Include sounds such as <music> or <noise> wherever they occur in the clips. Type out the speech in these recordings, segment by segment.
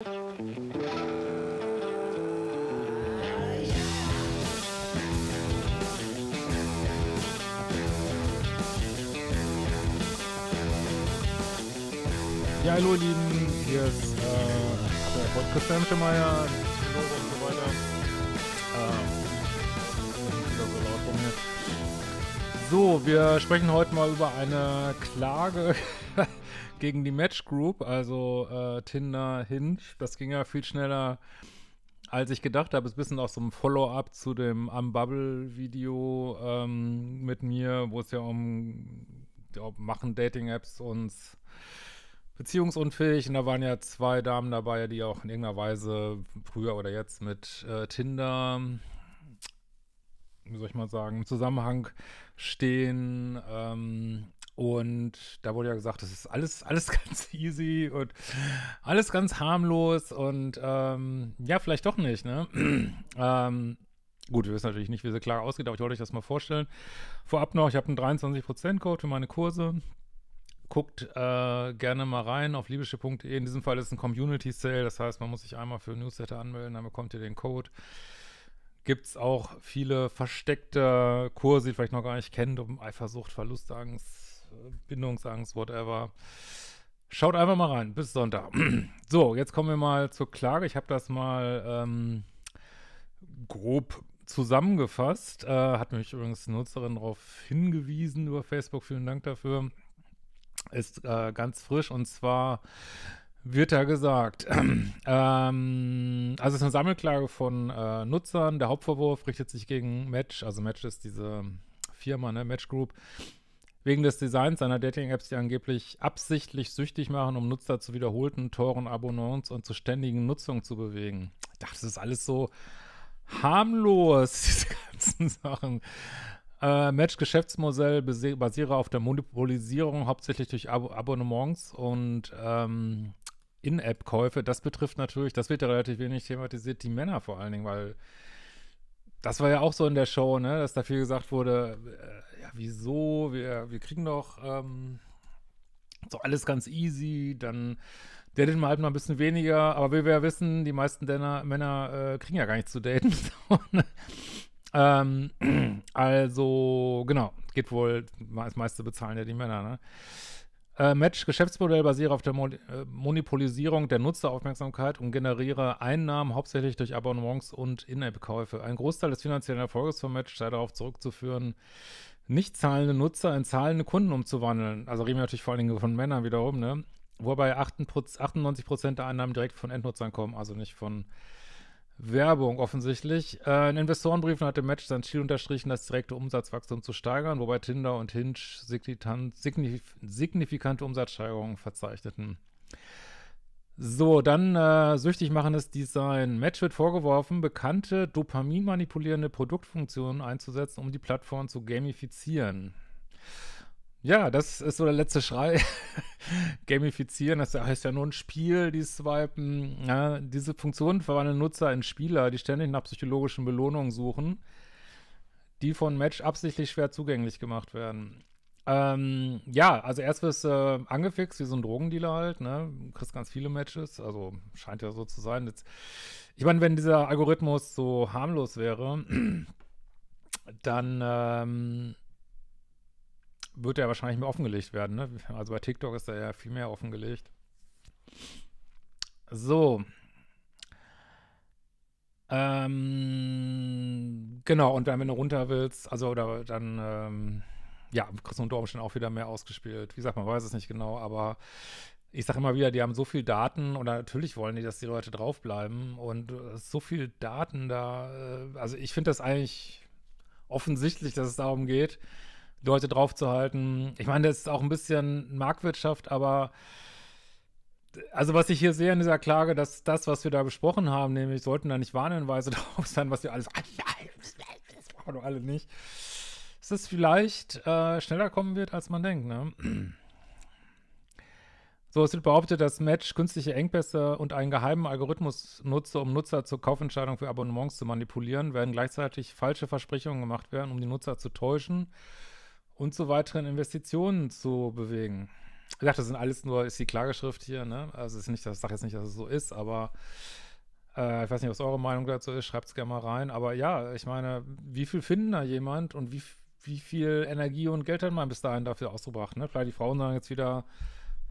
Ja, hallo ihr Lieben, hier ist äh, der Gott Christian Schemeier und so weiter. Ähm, wieder so laut rum hier. So, wir sprechen heute mal über eine Klage <laughs> gegen die Match Group, also äh, Tinder, Hinge. Das ging ja viel schneller, als ich gedacht habe. Es ist ein bisschen auch so ein Follow-up zu dem Unbubble-Video ähm, mit mir, wo es ja um ja, machen Dating-Apps uns beziehungsunfähig. Und da waren ja zwei Damen dabei, die auch in irgendeiner Weise früher oder jetzt mit äh, Tinder wie soll ich mal sagen, im Zusammenhang stehen. Ähm, und da wurde ja gesagt, das ist alles, <laughs> alles ganz easy und alles ganz harmlos und ähm, ja, vielleicht doch nicht, ne? <clears throat> ähm, gut, wir wissen natürlich nicht, wie sie klar ausgeht, aber ich wollte euch das mal vorstellen. Vorab noch, ich habe einen 23%-Code für meine Kurse. Guckt äh, gerne mal rein auf liebische.de. In diesem Fall ist ein Community Sale, das heißt, man muss sich einmal für Newsletter anmelden, dann bekommt ihr den Code gibt es auch viele versteckte Kurse, die ihr vielleicht noch gar nicht kennt, um Eifersucht, Verlustangst, Bindungsangst, whatever. Schaut einfach mal rein. Bis Sonntag. <clears throat> so, jetzt kommen wir mal zur Klage. Ich habe das mal ähm, grob zusammengefasst. Äh, hat mich übrigens eine Nutzerin darauf hingewiesen über Facebook. Vielen Dank dafür. Ist äh, ganz frisch und zwar wird da gesagt. <clears throat> ähm, also es ist eine Sammelklage von äh, Nutzern. Der Hauptvorwurf richtet sich gegen Match. Also Match ist diese Firma, ne? Match Group wegen des Designs seiner Dating-Apps, die angeblich absichtlich süchtig machen, um Nutzer zu wiederholten, teuren Abonnements und zu ständigen Nutzung zu bewegen. Ich dachte, das ist alles so harmlos, <laughs> diese ganzen Sachen. Äh, Match-Geschäftsmodell basiere auf der Monopolisierung hauptsächlich durch Ab Abonnements und ähm, In-App-Käufe. Das betrifft natürlich, das wird ja relativ wenig thematisiert, die Männer vor allen Dingen, weil das war ja auch so in der Show, ne, dass da viel gesagt wurde, äh, ja, wieso, wir, wir kriegen doch ähm, so alles ganz easy, dann daten wir halt mal ein bisschen weniger, aber wie wir ja wissen, die meisten Denner, Männer äh, kriegen ja gar nichts zu daten. <laughs> ähm, also, genau, geht wohl, das meiste bezahlen ja die Männer, ne? Äh, Match Geschäftsmodell basiere auf der Mo äh, Monopolisierung der Nutzeraufmerksamkeit und generiere Einnahmen hauptsächlich durch Abonnements und In-App-Käufe. Ein Großteil des finanziellen Erfolges von Match sei darauf zurückzuführen, nicht zahlende Nutzer in zahlende Kunden umzuwandeln. Also reden wir natürlich vor allen Dingen von Männern wiederum, ne? Wobei 98% der Einnahmen direkt von Endnutzern kommen, also nicht von Werbung offensichtlich. Äh, ein Investorenbrief nach dem Match sein Ziel unterstrichen, das direkte Umsatzwachstum zu steigern, wobei Tinder und Hinge signif signifikante Umsatzsteigerungen verzeichneten. So, dann äh, süchtig machendes Design. Match wird vorgeworfen, bekannte dopaminmanipulierende Produktfunktionen einzusetzen, um die Plattform zu gamifizieren. Ja, das ist so der letzte Schrei. <laughs> Gamifizieren, das heißt ja nur ein Spiel, die Swipen. Ja, diese Funktionen verwandeln Nutzer in Spieler, die ständig nach psychologischen Belohnungen suchen, die von Match absichtlich schwer zugänglich gemacht werden. Ähm, ja, also erst wirst du äh, angefixt, wie so ein Drogendealer halt, ne? Du kriegst ganz viele Matches, also scheint ja so zu sein. Jetzt, ich meine, wenn dieser Algorithmus so harmlos wäre, <clears throat> dann ähm, wird ja wahrscheinlich mehr offengelegt werden. Ne? Also bei TikTok ist da ja viel mehr offengelegt. So. Ähm, genau, und wenn, du runter willst, also oder dann, ähm, ja, kriegst du unter Umständen auch wieder mehr ausgespielt. Wie gesagt, man weiß es nicht genau, aber ich sage immer wieder, die haben so viel Daten und natürlich wollen die, dass die Leute draufbleiben und äh, so viel Daten da, äh, also ich finde das eigentlich offensichtlich, dass es darum geht, Leute draufzuhalten. Ich meine, das ist auch ein bisschen Marktwirtschaft, aber also was ich hier sehe in dieser Klage, dass das, was wir da besprochen haben, nämlich sollten da nicht Warnhinweise <laughs> drauf sein, was wir alles, das <laughs> brauchen wir alle nicht, dass es vielleicht äh, schneller kommen wird, als man denkt, ne? <clears throat> So, es wird behauptet, dass Match künstliche Engpässe und einen geheimen Algorithmus nutze, um Nutzer zur Kaufentscheidung für Abonnements zu manipulieren, werden gleichzeitig falsche Versprechungen gemacht werden, um die Nutzer zu täuschen und zu weiteren Investitionen zu bewegen. Ich dachte, das sind alles nur, ist die Klageschrift hier, ne? Also ist nicht, ich sage jetzt nicht, dass es so ist, aber äh, ich weiß nicht, was eure Meinung dazu ist, schreibt es gerne mal rein. Aber ja, ich meine, wie viel finden da jemand und wie, wie viel Energie und Geld hat man bis dahin dafür ausgebracht? Ne? Vielleicht die Frauen sagen jetzt wieder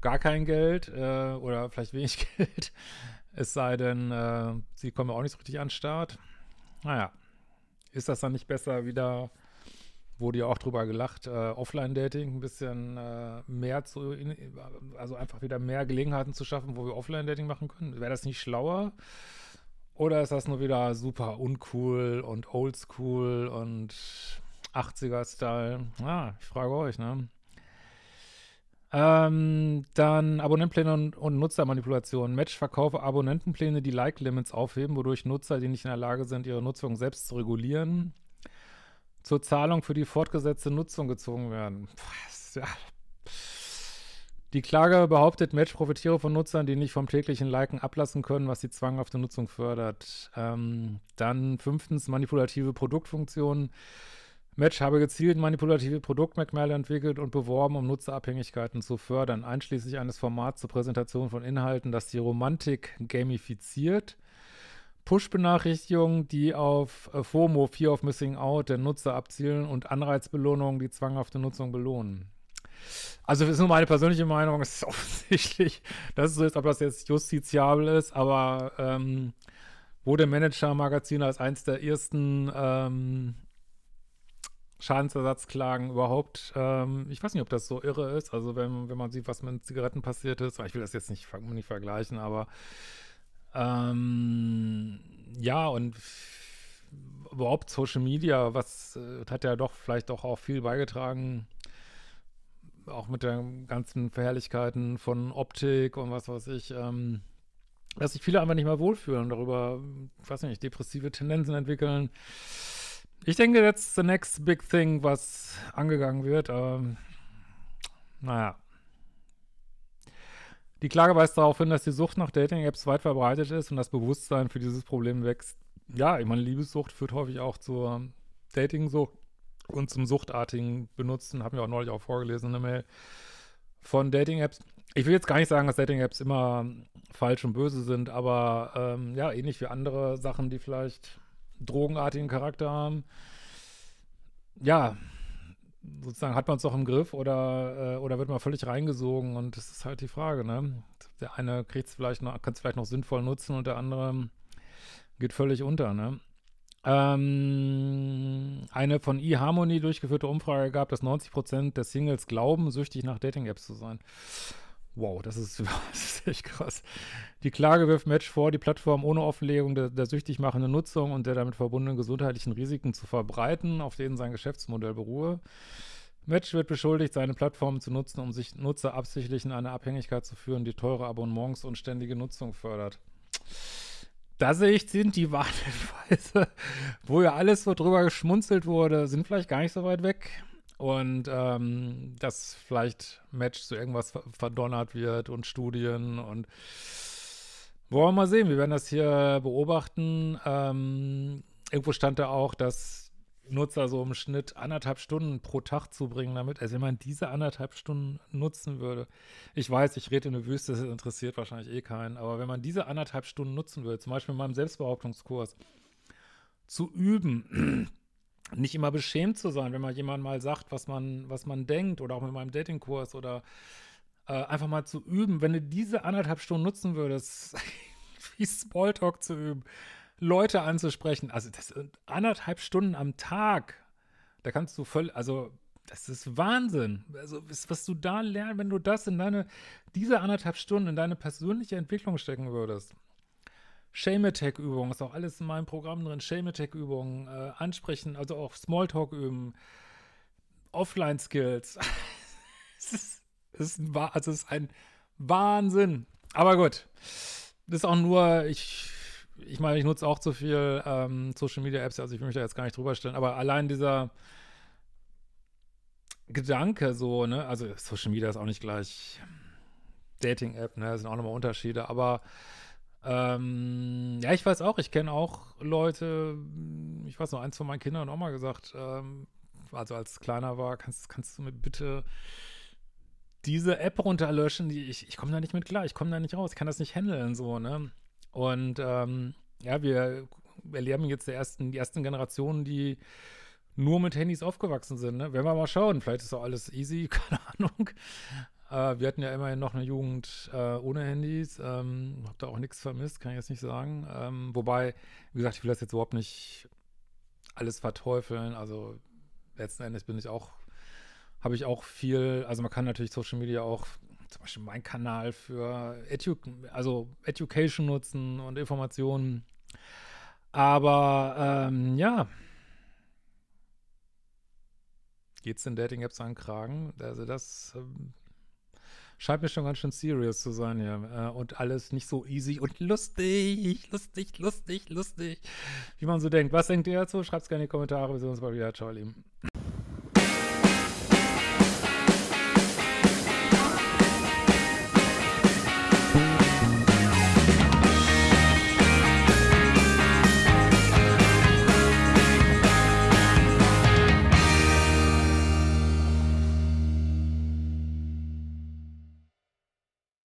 gar kein Geld äh, oder vielleicht wenig <laughs> Geld. Es sei denn, äh, sie kommen auch nicht so richtig an den Start. Naja, ist das dann nicht besser, wieder wurde ja auch drüber gelacht, äh, Offline-Dating ein bisschen äh, mehr zu, in, also einfach wieder mehr Gelegenheiten zu schaffen, wo wir Offline-Dating machen können. Wäre das nicht schlauer? Oder ist das nur wieder super uncool und oldschool und 80er-Style? Ah, ich frage euch, ne? Ähm, dann Abonnentenpläne und, und Nutzermanipulation. Match-Verkaufe Abonnentenpläne, die Like-Limits aufheben, wodurch Nutzer, die nicht in der Lage sind, ihre Nutzung selbst zu regulieren, zur Zahlung für die fortgesetzte Nutzung gezogen werden. Pff, ja. Die Klage behauptet, Match profitiere von Nutzern, die nicht vom täglichen Liken ablassen können, was die zwanghafte Nutzung fördert. Ähm, dann fünftens manipulative Produktfunktionen. Match habe gezielt manipulative Produktmerkmale entwickelt und beworben, um Nutzerabhängigkeiten zu fördern, einschließlich eines Formats zur Präsentation von Inhalten, das die Romantik gamifiziert Push-Benachrichtigungen, die auf äh, FOMO, Fear of Missing Out, der Nutzer abzielen und Anreizbelohnungen, die zwanghafte Nutzung belohnen. Also das ist nur meine persönliche Meinung, es ist <laughs> offensichtlich, dass es so ist, ob das jetzt justiziabel ist, aber ähm, wurde Manager-Magazin als eins der ersten ähm, Schadensersatzklagen überhaupt. Ähm, ich weiß nicht, ob das so irre ist. Also wenn, wenn man sieht, was mit Zigaretten passiert ist, ich will das jetzt nicht, nicht vergleichen, aber ähm, ja, und überhaupt Social Media, was äh, hat ja doch vielleicht doch auch viel beigetragen, auch mit den ganzen Verherrlichkeiten von Optik und was weiß ich, ähm, dass sich viele einfach nicht mehr wohlfühlen, und darüber, ich weiß nicht, depressive Tendenzen entwickeln. Ich denke, that's the next big thing, was angegangen wird. Ähm, naja. Die Klage weist darauf hin, dass die Sucht nach Dating-Apps weit verbreitet ist und das Bewusstsein für dieses Problem wächst. Ja, ich meine, Liebessucht führt häufig auch zur Dating-Sucht und zum suchtartigen Benutzen. Haben wir auch neulich auch vorgelesen in der Mail von Dating-Apps. Ich will jetzt gar nicht sagen, dass Dating-Apps immer falsch und böse sind, aber ähm, ja, ähnlich wie andere Sachen, die vielleicht drogenartigen Charakter haben. Ja, sozusagen hat man es doch im Griff oder, äh, oder wird man völlig reingesogen und das ist halt die Frage, ne? Der eine kriegt es vielleicht noch, kann es vielleicht noch sinnvoll nutzen und der andere geht völlig unter, ne? Ähm, eine von eHarmony durchgeführte Umfrage gab, dass 90% der Singles glauben, süchtig nach Dating-Apps zu sein. Wow, das ist, <laughs> das ist echt krass. Die Klage wirft Match vor, die Plattform ohne Offenlegung der, der süchtig machenden Nutzung und der damit verbundenen gesundheitlichen Risiken zu verbreiten, auf denen sein Geschäftsmodell beruhe. Match wird beschuldigt, seine Plattform zu nutzen, um sich Nutzer absichtlich in eine Abhängigkeit zu führen, die teure Abonnements und ständige Nutzung fördert. Da sehe ich, sind die Warnhinweise, wo ja alles, so drüber geschmunzelt wurde, sind vielleicht gar nicht so weit weg und ähm, dass vielleicht Match zu irgendwas verdonnert wird und Studien und wollen wir mal sehen. Wir werden das hier beobachten. Ähm, irgendwo stand da auch, dass Nutzer so im Schnitt anderthalb Stunden pro Tag zubringen damit. Also wenn man diese anderthalb Stunden nutzen würde, ich weiß, ich rede in der Wüste, das interessiert wahrscheinlich eh keinen, aber wenn man diese anderthalb Stunden nutzen würde, zum Beispiel in meinem Selbstbehauptungskurs, zu üben, nicht immer beschämt zu sein, wenn man jemand mal sagt, was man, was man denkt oder auch mit meinem Datingkurs oder äh, einfach mal zu üben. Wenn du diese anderthalb Stunden nutzen würdest, <laughs> wie Smalltalk zu üben, Leute anzusprechen, also das sind anderthalb Stunden am Tag. Da kannst du völlig, also das ist Wahnsinn. Also was du da lernst, wenn du das in deine, diese anderthalb Stunden in deine persönliche Entwicklung stecken würdest. Shame Attack Übungen, ist auch alles in meinem Programm drin. Shame Attack Übungen, äh, ansprechen, also auch Smalltalk üben, Offline Skills. <laughs> es, ist, es, ist ein, also es ist ein Wahnsinn. Aber gut, das ist auch nur, ich, ich meine, ich nutze auch zu viel ähm, Social Media Apps, also ich will mich da jetzt gar nicht drüber stellen, aber allein dieser Gedanke so, ne, also Social Media ist auch nicht gleich Dating App, ne, das sind auch nochmal Unterschiede, aber ähm, ja, ich weiß auch, ich kenne auch Leute, ich weiß noch, eins von meinen Kindern hat auch mal gesagt, ähm, also als kleiner war, kannst, kannst du mir bitte diese App runterlöschen, die ich, ich komme da nicht mit klar, ich komme da nicht raus, ich kann das nicht handeln, so, ne? Und ähm, ja, wir erleben jetzt die ersten, die ersten Generationen, die nur mit Handys aufgewachsen sind. Ne? Werden wir mal schauen. Vielleicht ist doch alles easy, <laughs> keine Ahnung. Äh, wir hatten ja immerhin noch eine Jugend äh, ohne Handys. Ähm, hab da auch nichts vermisst, kann ich jetzt nicht sagen. Ähm, wobei, wie gesagt, ich will das jetzt überhaupt nicht alles verteufeln. Also letzten Endes bin ich auch, habe ich auch viel, also man kann natürlich Social Media auch zum Beispiel meinen Kanal für Edu also Education nutzen und Informationen. Aber ähm, ja. es den Dating-Apps an Kragen? Also das ähm, scheint mir schon ganz schön serious zu sein hier. Äh, und alles nicht so easy und lustig, lustig, lustig, lustig. Wie man so denkt. Was denkt ihr dazu? Schreibt es gerne in die Kommentare. Wir sehen uns bald wieder. Ciao, ihr Lieben.